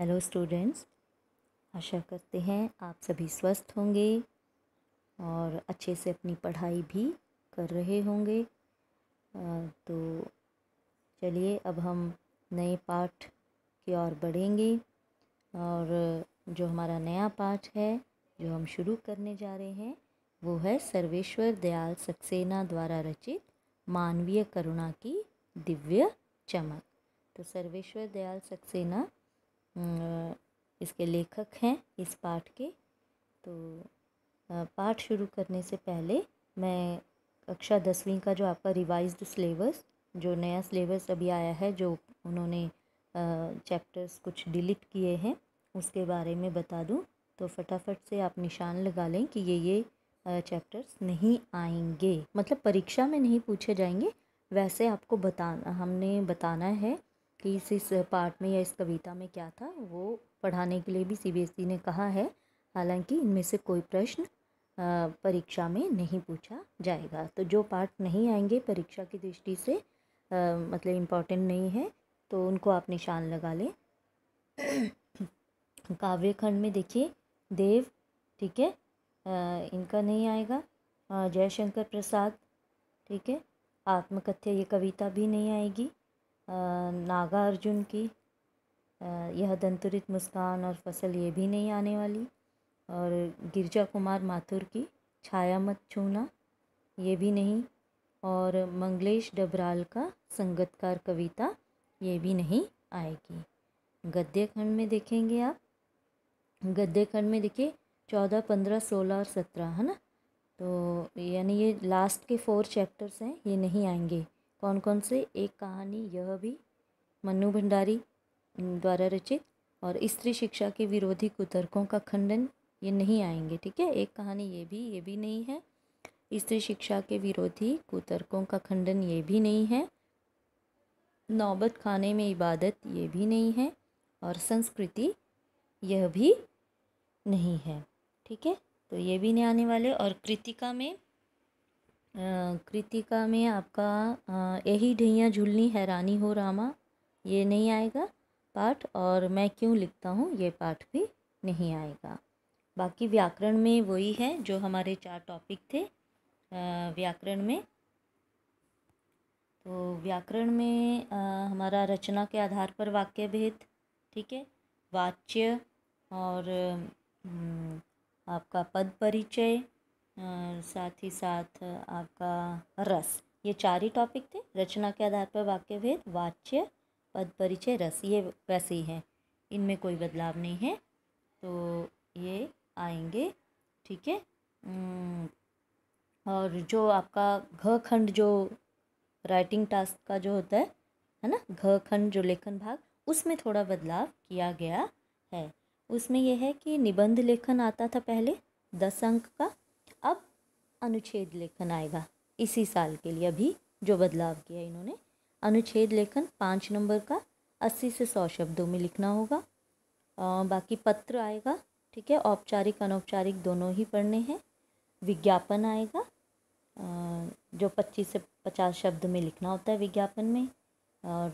hello students आशा करते हैं आप सभी स्वस्थ होंगे और अच्छे से अपनी पढ़ाई भी कर रहे होंगे तो चलिए अब हम नए पाठ की ओर बढ़ेंगे और जो हमारा नया पाठ है जो हम शुरू करने जा रहे हैं वो है सर्वेश्वर दयाल सक्सेना द्वारा रचित मानवीय करुणा की दिव्य चमक तो सर्वेश्वर दयाल सक्सेना इसके लेखक हैं इस पाठ के तो पाठ शुरू करने से पहले मैं कक्षा दसवीं का जो आपका रिवाइज्ड सिलेबस जो नया सिलेबस अभी आया है जो उन्होंने चैप्टर्स कुछ डिलीट किए हैं उसके बारे में बता दूं तो फटाफट से आप निशान लगा लें कि ये ये चैप्टर्स नहीं आएंगे मतलब परीक्षा में नहीं पूछे जाएंगे वैसे आपको बताना हमने बताना है कि इस इस पार्ट में या इस कविता में क्या था वो पढ़ाने के लिए भी सीबीएसई e ने कहा है हालांकि इनमें से कोई प्रश्न परीक्षा में नहीं पूछा जाएगा तो जो पार्ट नहीं आएंगे परीक्षा की दृष्टि से आ, मतलब इम्पॉर्टेंट नहीं है तो उनको आप निशान लगा लें काव्य खंड में देखिए देव ठीक है इनका नहीं आएगा जयशंकर प्रसाद ठीक है आत्मकथ्य ये कविता भी नहीं आएगी नागार्जुन की यह दंतुरित मुस्कान और फसल ये भी नहीं आने वाली और गिरजा कुमार माथुर की छाया मत छूना ये भी नहीं और मंगलेश डबराल का संगतकार कविता ये भी नहीं आएगी गद्य खंड में देखेंगे आप गद्य खंड में देखिए चौदह पंद्रह सोलह और सत्रह है ना तो यानी ये लास्ट के फोर चैप्टर्स हैं ये नहीं आएंगे कौन कौन से एक कहानी यह भी मनु भंडारी द्वारा रचित और स्त्री शिक्षा के विरोधी कुतर्कों का खंडन ये नहीं आएंगे ठीक है एक कहानी ये भी ये भी नहीं है स्त्री शिक्षा के विरोधी कुतर्कों का खंडन ये भी नहीं है नौबत खाने में इबादत ये भी नहीं है और संस्कृति यह भी नहीं है ठीक है तो ये भी नहीं आने वाले और कृतिका में कृतिका में आपका यही ढैया झुलनी हैरानी हो रामा ये नहीं आएगा पाठ और मैं क्यों लिखता हूँ ये पाठ भी नहीं आएगा बाकी व्याकरण में वही है जो हमारे चार टॉपिक थे व्याकरण में तो व्याकरण में आ, हमारा रचना के आधार पर वाक्य भेद ठीक है वाच्य और हम्म, आपका पद परिचय साथ ही साथ आपका रस ये चार ही टॉपिक थे रचना के आधार पर वाक्य भेद वाच्य पद परिचय रस ये वैसे ही है इनमें कोई बदलाव नहीं है तो ये आएंगे ठीक है और जो आपका घ खंड जो राइटिंग टास्क का जो होता है है ना घ खंड जो लेखन भाग उसमें थोड़ा बदलाव किया गया है उसमें यह है कि निबंध लेखन आता था पहले दस अंक का अब अनुच्छेद लेखन आएगा इसी साल के लिए अभी जो बदलाव किया इन्होंने अनुच्छेद लेखन पाँच नंबर का अस्सी से सौ शब्दों में लिखना होगा आ, बाकी पत्र आएगा ठीक है औपचारिक अनौपचारिक दोनों ही पढ़ने हैं विज्ञापन आएगा जो पच्चीस से पचास शब्द में लिखना होता है विज्ञापन में और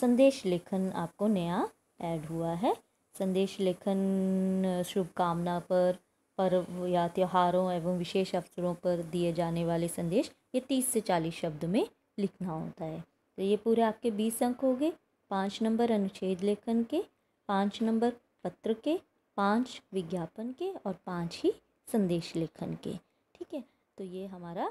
संदेश लेखन आपको नया ऐड हुआ है संदेश लेखन शुभकामना पर पर्व या त्योहारों एवं विशेष अवसरों पर दिए जाने वाले संदेश ये तीस से चालीस शब्द में लिखना होता है तो ये पूरे आपके बीस अंक हो गए पाँच नंबर अनुच्छेद लेखन के पाँच नंबर पत्र के पाँच विज्ञापन के और पाँच ही संदेश लेखन के ठीक है तो ये हमारा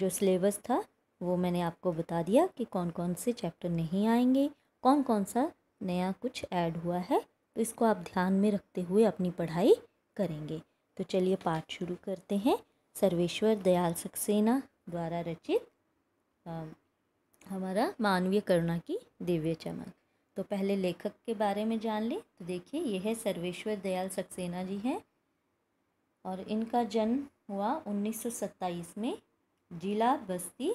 जो सिलेबस था वो मैंने आपको बता दिया कि कौन कौन से चैप्टर नहीं आएंगे कौन कौन सा नया कुछ ऐड हुआ है तो इसको आप ध्यान में रखते हुए अपनी पढ़ाई करेंगे तो चलिए पाठ शुरू करते हैं सर्वेश्वर दयाल सक्सेना द्वारा रचित हमारा मानवीय करुणा की दिव्य चमक तो पहले लेखक के बारे में जान लें तो देखिए यह है सर्वेश्वर दयाल सक्सेना जी हैं और इनका जन्म हुआ 1927 में जिला बस्ती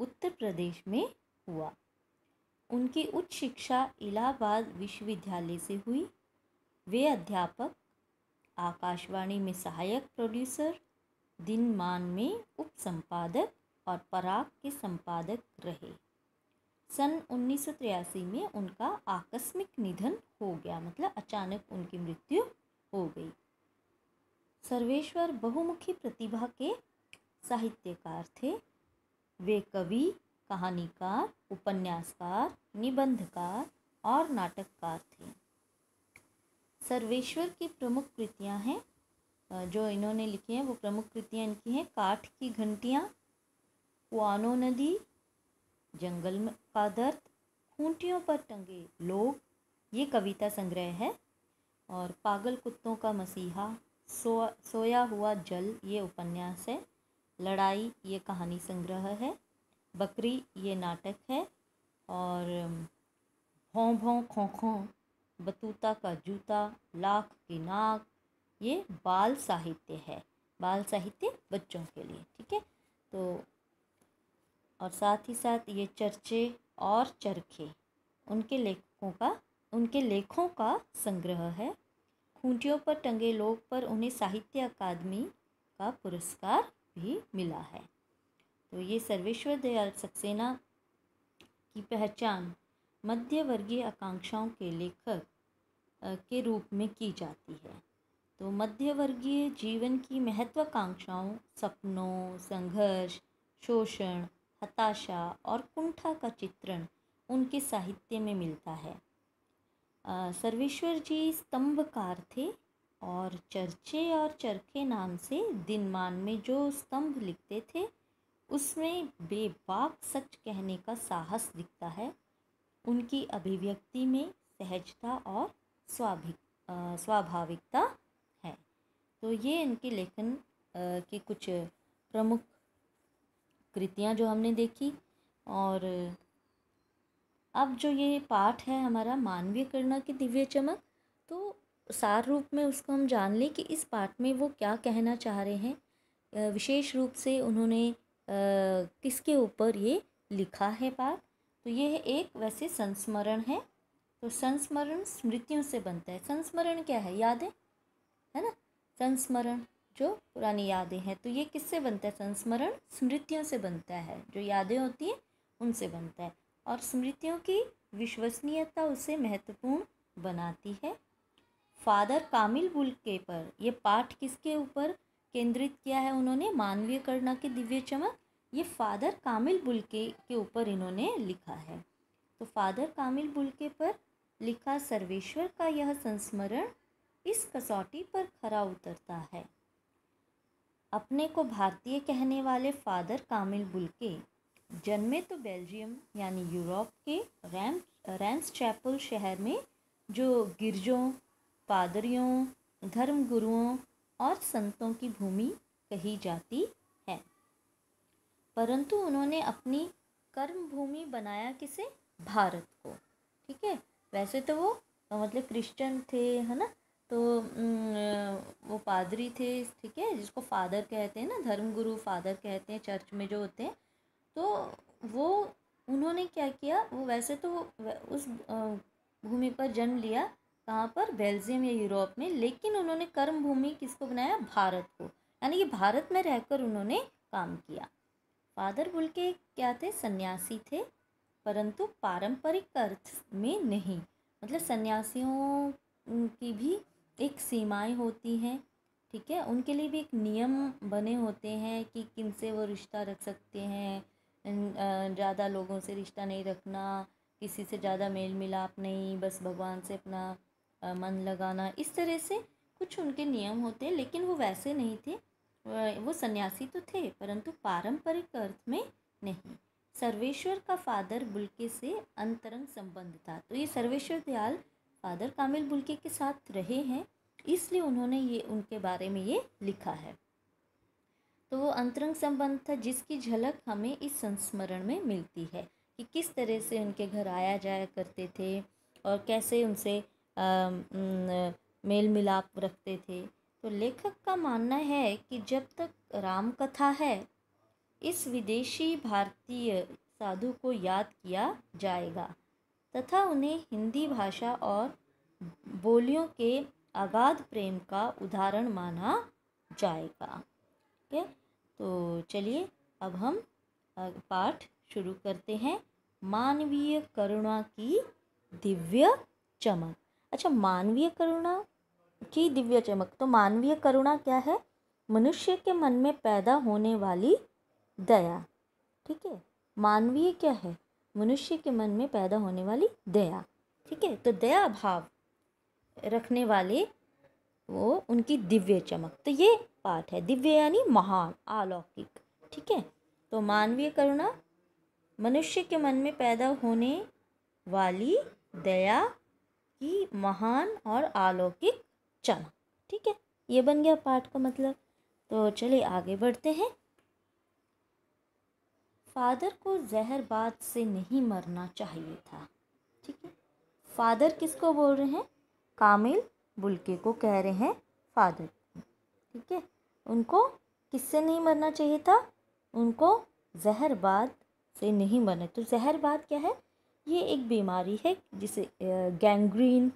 उत्तर प्रदेश में हुआ उनकी उच्च शिक्षा इलाहाबाद विश्वविद्यालय से हुई वे अध्यापक आकाशवाणी में सहायक प्रोड्यूसर दिनमान में उप संपादक और पराग के संपादक रहे सन उन्नीस में उनका आकस्मिक निधन हो गया मतलब अचानक उनकी मृत्यु हो गई सर्वेश्वर बहुमुखी प्रतिभा के साहित्यकार थे वे कवि कहानीकार उपन्यासकार निबंधकार और नाटककार थे सर्वेश्वर की प्रमुख कृतियां हैं जो इन्होंने लिखी हैं वो प्रमुख कृतियां इनकी हैं काठ की घंटियां कुआनो नदी जंगल का दर्द खूंटियों पर टंगे लोग ये कविता संग्रह है और पागल कुत्तों का मसीहा सो सोया हुआ जल ये उपन्यास है लड़ाई ये कहानी संग्रह है बकरी ये नाटक है और भों भों खों खों बतूता का जूता लाख की नाक ये बाल साहित्य है बाल साहित्य बच्चों के लिए ठीक है तो और साथ ही साथ ये चर्चे और चरखे उनके लेखकों का उनके लेखों का संग्रह है खूंटियों पर टंगे लोग पर उन्हें साहित्य अकादमी का पुरस्कार भी मिला है तो ये सर्वेश्वर दयाल सक्सेना की पहचान मध्यवर्गीय आकांक्षाओं के लेखक के रूप में की जाती है तो मध्यवर्गीय जीवन की महत्वाकांक्षाओं सपनों संघर्ष शोषण हताशा और कुंठा का चित्रण उनके साहित्य में मिलता है सर्वेश्वर जी स्तंभकार थे और चर्चे और चरखे नाम से दिनमान में जो स्तंभ लिखते थे उसमें बेबाक सच कहने का साहस दिखता है उनकी अभिव्यक्ति में सहजता और स्वाभिक स्वाभाविकता है तो ये इनके लेखन की कुछ प्रमुख कृतियाँ जो हमने देखी और अब जो ये पाठ है हमारा मानवीय करुणा की दिव्य चमक तो सार रूप में उसको हम जान लें कि इस पाठ में वो क्या कहना चाह रहे हैं विशेष रूप से उन्होंने किसके ऊपर ये लिखा है पाठ तो यह एक वैसे संस्मरण है तो संस्मरण स्मृतियों से बनता है संस्मरण क्या है यादें है ना संस्मरण जो पुरानी यादें हैं तो ये किससे बनता है संस्मरण स्मृतियों से बनता है जो यादें होती हैं उनसे बनता है और स्मृतियों की विश्वसनीयता उसे महत्वपूर्ण बनाती है फादर कामिल बुल के पर यह पाठ किसके ऊपर केंद्रित किया है उन्होंने मानवीय करुणा के दिव्य चमक ये फ़ादर कामिल बुलके के ऊपर इन्होंने लिखा है तो फादर कामिल बुलके पर लिखा सर्वेश्वर का यह संस्मरण इस कसौटी पर खरा उतरता है अपने को भारतीय कहने वाले फादर कामिल बुलके जन्मे तो बेल्जियम यानी यूरोप के रैम रैम्स चैपल शहर में जो गिरजों पादरियों धर्मगुरुओं और संतों की भूमि कही जाती परंतु उन्होंने अपनी कर्म भूमि बनाया किसे भारत को ठीक है वैसे तो वो तो मतलब क्रिश्चियन थे है ना तो वो पादरी थे ठीक है जिसको फादर कहते हैं ना धर्मगुरु फादर कहते हैं चर्च में जो होते हैं तो वो उन्होंने क्या किया वो वैसे तो उस भूमि पर जन्म लिया कहाँ पर बेल्जियम या यूरोप में लेकिन उन्होंने कर्म भूमि किसको बनाया भारत को यानी कि भारत में रहकर उन्होंने काम किया फादर बोल के क्या थे सन्यासी थे परंतु पारंपरिक अर्थ में नहीं मतलब सन्यासियों की भी एक सीमाएं होती हैं ठीक है उनके लिए भी एक नियम बने होते हैं कि किन से वो रिश्ता रख सकते हैं ज़्यादा लोगों से रिश्ता नहीं रखना किसी से ज़्यादा मेल मिलाप नहीं बस भगवान से अपना मन लगाना इस तरह से कुछ उनके नियम होते हैं लेकिन वो वैसे नहीं थे वो सन्यासी तो थे परंतु पारंपरिक अर्थ में नहीं सर्वेश्वर का फादर बुल्के से अंतरंग संबंध था तो ये Sarveshwar Dayal father Camille Bulcke के साथ रहे हैं इसलिए उन्होंने ये उनके बारे में ये लिखा है तो वो अंतरंग संबंध था जिसकी झलक हमें इस संस्मरण में मिलती है कि किस तरह से उनके घर आया जाया करते थे और कैसे उनसे आ, न, मेल मिलाप रखते थे तो लेखक का मानना है कि जब तक राम कथा है इस विदेशी भारतीय साधु को याद किया जाएगा तथा उन्हें हिंदी भाषा और बोलियों के अगाध प्रेम का उदाहरण माना जाएगा ठीक है तो चलिए अब हम पाठ शुरू करते हैं मानवीय करुणा की दिव्य चमक अच्छा मानवीय करुणा की दिव्य चमक तो मानवीय करुणा क्या है मनुष्य के मन में पैदा होने वाली दया ठीक है मानवीय क्या है मनुष्य के मन में पैदा होने वाली दया ठीक है तो दया भाव रखने वाले वो उनकी दिव्य चमक तो ये पाठ है दिव्य यानी महान अलौकिक ठीक है तो मानवीय करुणा मनुष्य के मन में पैदा होने वाली दया की महान और अलौकिक चना ठीक है ये बन गया पार्ट का मतलब तो चलिए आगे बढ़ते हैं फादर को जहर बात से नहीं मरना चाहिए था ठीक है फादर किसको बोल रहे हैं कामिल बुलके को कह रहे हैं फादर ठीक है उनको किससे नहीं मरना चाहिए था उनको बात से नहीं मरना तो जहर बात क्या है ये एक बीमारी है जिसे गैंग्रीन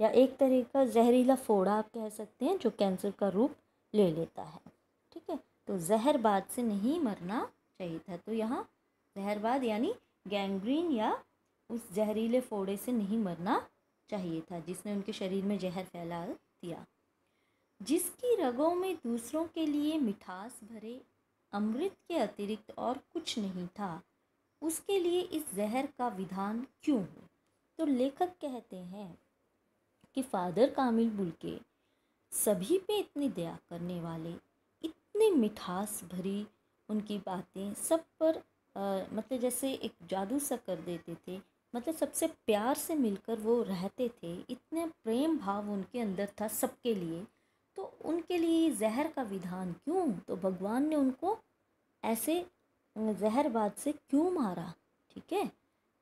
या एक तरह का जहरीला फोड़ा आप कह सकते हैं जो कैंसर का रूप ले लेता है ठीक है तो जहरबाद से नहीं मरना चाहिए था तो यहाँ जहरबाद यानी गैंग्रीन या उस जहरीले फोड़े से नहीं मरना चाहिए था जिसने उनके शरीर में जहर फैला दिया जिसकी रगों में दूसरों के लिए मिठास भरे अमृत के अतिरिक्त और कुछ नहीं था उसके लिए इस जहर का विधान क्यों हो तो लेखक कहते हैं कि फादर कामिल बुल के सभी पे इतनी दया करने वाले इतनी मिठास भरी उनकी बातें सब पर आ, मतलब जैसे एक जादू सा कर देते थे मतलब सबसे प्यार से मिलकर वो रहते थे इतने प्रेम भाव उनके अंदर था सबके लिए तो उनके लिए जहर का विधान क्यों तो भगवान ने उनको ऐसे जहरबाद से क्यों मारा ठीक है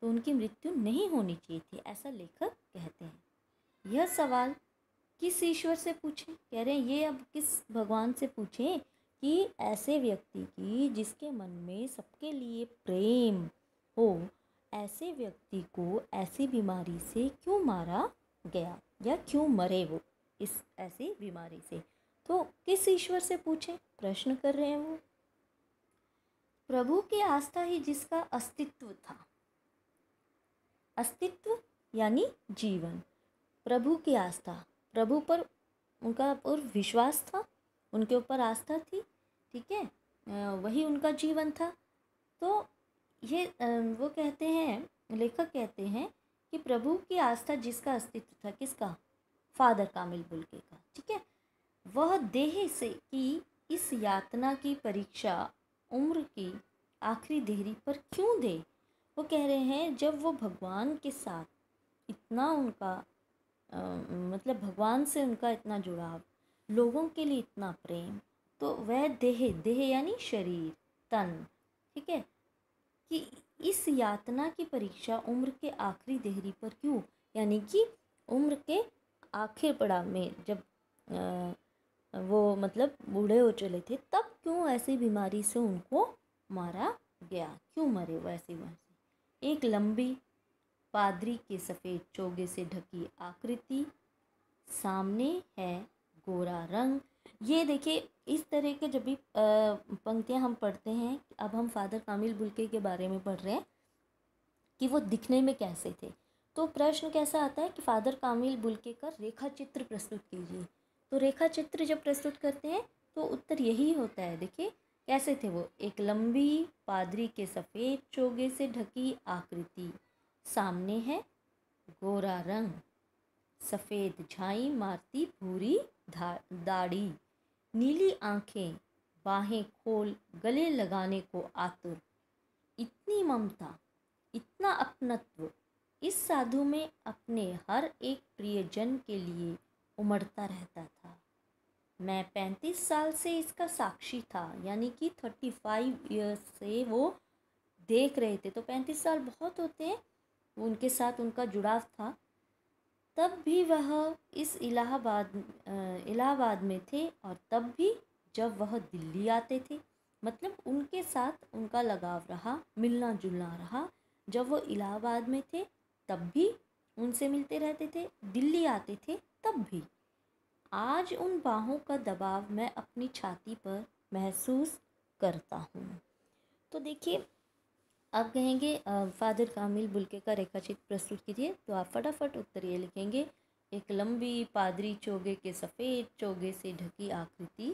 तो उनकी मृत्यु नहीं होनी चाहिए थी ऐसा लेखक कहते हैं यह सवाल किस ईश्वर से पूछें कह रहे हैं ये अब किस भगवान से पूछें कि ऐसे व्यक्ति की जिसके मन में सबके लिए प्रेम हो ऐसे व्यक्ति को ऐसी बीमारी से क्यों मारा गया या क्यों मरे वो इस ऐसी बीमारी से तो किस ईश्वर से पूछें प्रश्न कर रहे हैं वो प्रभु की आस्था ही जिसका अस्तित्व था अस्तित्व यानी जीवन प्रभु की आस्था प्रभु पर उनका और विश्वास था उनके ऊपर आस्था थी ठीक है वही उनका जीवन था तो ये वो कहते हैं लेखक कहते हैं कि प्रभु की आस्था जिसका अस्तित्व था किसका फादर कामिल बुलके का ठीक है वह देह से की इस यातना की परीक्षा उम्र की आखिरी देहरी पर क्यों दे वो कह रहे हैं जब वो भगवान के साथ इतना उनका मतलब भगवान से उनका इतना जुड़ाव लोगों के लिए इतना प्रेम तो वह देह देह यानी शरीर तन ठीक है कि इस यातना की परीक्षा उम्र के आखिरी देहरी पर क्यों यानी कि उम्र के आखिर पड़ाव में जब आ, वो मतलब बूढ़े हो चले थे तब क्यों ऐसी बीमारी से उनको मारा गया क्यों मरे वो वैसे एक लंबी पादरी के सफ़ेद चोगे से ढकी आकृति सामने है गोरा रंग ये देखिए इस तरह के जब भी पंक्तियाँ हम पढ़ते हैं अब हम फादर कामिल बुलके के बारे में पढ़ रहे हैं कि वो दिखने में कैसे थे तो प्रश्न कैसा आता है कि फादर कामिल बुलके का रेखा चित्र प्रस्तुत कीजिए तो रेखा चित्र जब प्रस्तुत करते हैं तो उत्तर यही होता है देखिए कैसे थे वो एक लंबी पादरी के सफ़ेद चोगे से ढकी आकृति सामने है गोरा रंग सफ़ेद झाई मारती भूरी दाढ़ी नीली आंखें बाहें खोल गले लगाने को आतुर इतनी ममता इतना अपनत्व इस साधु में अपने हर एक प्रियजन के लिए उमड़ता रहता था मैं पैंतीस साल से इसका साक्षी था यानी कि थर्टी फाइव ईयर्स से वो देख रहे थे तो पैंतीस साल बहुत होते हैं उनके साथ उनका जुड़ाव था तब भी वह इस इलाहाबाद इलाहाबाद में थे और तब भी जब वह दिल्ली आते थे मतलब उनके साथ उनका लगाव रहा मिलना जुलना रहा जब वो इलाहाबाद में थे तब भी उनसे मिलते रहते थे दिल्ली आते थे तब भी आज उन बाहों का दबाव मैं अपनी छाती पर महसूस करता हूँ तो देखिए आप कहेंगे फादर कामिल बुलके का रेखाचित्र प्रस्तुत कीजिए तो आप फटाफट उत्तर ये लिखेंगे एक लंबी पादरी चोगे के सफ़ेद चोगे से ढकी आकृति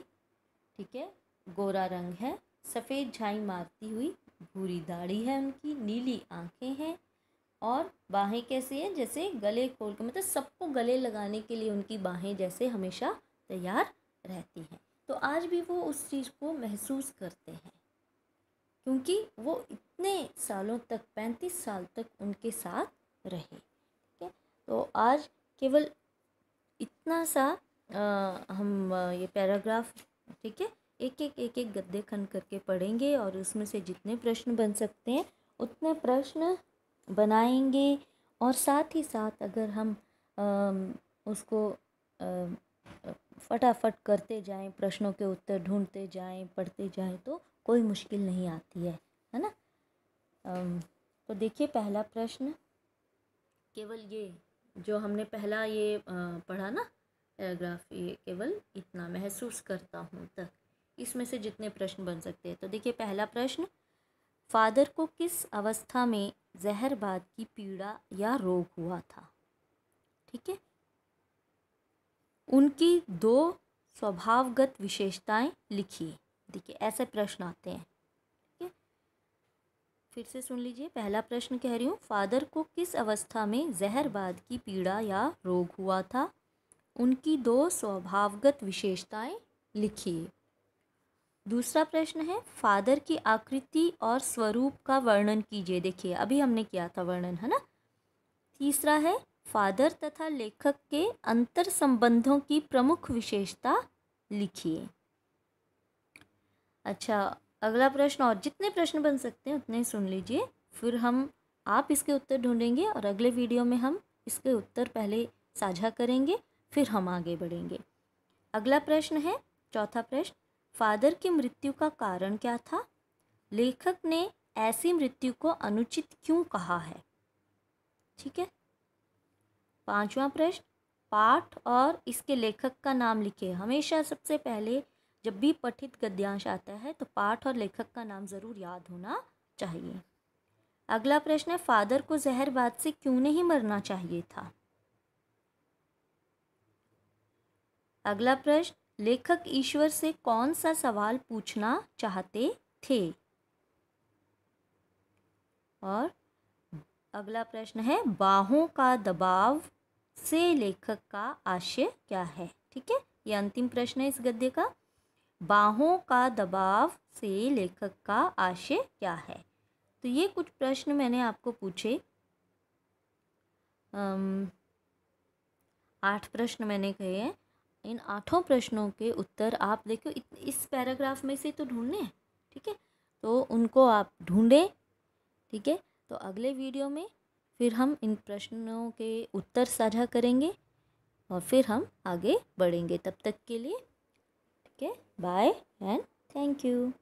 ठीक है गोरा रंग है सफ़ेद झाई मारती हुई भूरी दाढ़ी है उनकी नीली आंखें हैं और बाहें कैसी हैं जैसे गले खोल के मतलब सबको गले लगाने के लिए उनकी बाहें जैसे हमेशा तैयार रहती हैं तो आज भी वो उस चीज़ को महसूस करते हैं क्योंकि वो इतने सालों तक पैंतीस साल तक उनके साथ रहे ठीक है तो आज केवल इतना सा आ, हम ये पैराग्राफ ठीक है एक एक एक एक गद्दे खन करके पढ़ेंगे और उसमें से जितने प्रश्न बन सकते हैं उतने प्रश्न बनाएंगे और साथ ही साथ अगर हम आ, उसको आ, फटाफट करते जाएं प्रश्नों के उत्तर ढूंढते जाएं पढ़ते जाएं तो कोई मुश्किल नहीं आती है है ना तो देखिए पहला प्रश्न केवल ये जो हमने पहला ये पढ़ा ना पैराग्राफ ये केवल इतना महसूस करता हूँ तक इसमें से जितने प्रश्न बन सकते हैं तो देखिए पहला प्रश्न फादर को किस अवस्था में जहर बाद की पीड़ा या रोग हुआ था ठीक है उनकी दो स्वभावगत विशेषताएं लिखिए देखिए ऐसे प्रश्न आते हैं ठीक है फिर से सुन लीजिए पहला प्रश्न कह रही हूँ फादर को किस अवस्था में बाद की पीड़ा या रोग हुआ था उनकी दो स्वभावगत विशेषताएं लिखिए दूसरा प्रश्न है फादर की आकृति और स्वरूप का वर्णन कीजिए देखिए अभी हमने किया था वर्णन है ना तीसरा है फादर तथा लेखक के अंतर संबंधों की प्रमुख विशेषता लिखिए अच्छा अगला प्रश्न और जितने प्रश्न बन सकते हैं उतने सुन लीजिए फिर हम आप इसके उत्तर ढूंढेंगे और अगले वीडियो में हम इसके उत्तर पहले साझा करेंगे फिर हम आगे बढ़ेंगे अगला प्रश्न है चौथा प्रश्न फादर की मृत्यु का कारण क्या था लेखक ने ऐसी मृत्यु को अनुचित क्यों कहा है ठीक है पांचवा प्रश्न पाठ और इसके लेखक का नाम लिखे हमेशा सबसे पहले जब भी पठित गद्यांश आता है तो पाठ और लेखक का नाम ज़रूर याद होना चाहिए अगला प्रश्न है फादर को जहरबाद से क्यों नहीं मरना चाहिए था अगला प्रश्न लेखक ईश्वर से कौन सा सवाल पूछना चाहते थे और अगला प्रश्न है बाहों का दबाव से लेखक का आशय क्या है ठीक है ये अंतिम प्रश्न है इस गद्य का बाहों का दबाव से लेखक का आशय क्या है तो ये कुछ प्रश्न मैंने आपको पूछे आठ प्रश्न मैंने कहे हैं इन आठों प्रश्नों के उत्तर आप देखो इस पैराग्राफ में से तो ढूंढने हैं ठीक है तो उनको आप ढूंढें ठीक है तो अगले वीडियो में फिर हम इन प्रश्नों के उत्तर साझा करेंगे और फिर हम आगे बढ़ेंगे तब तक के लिए okay bye and thank you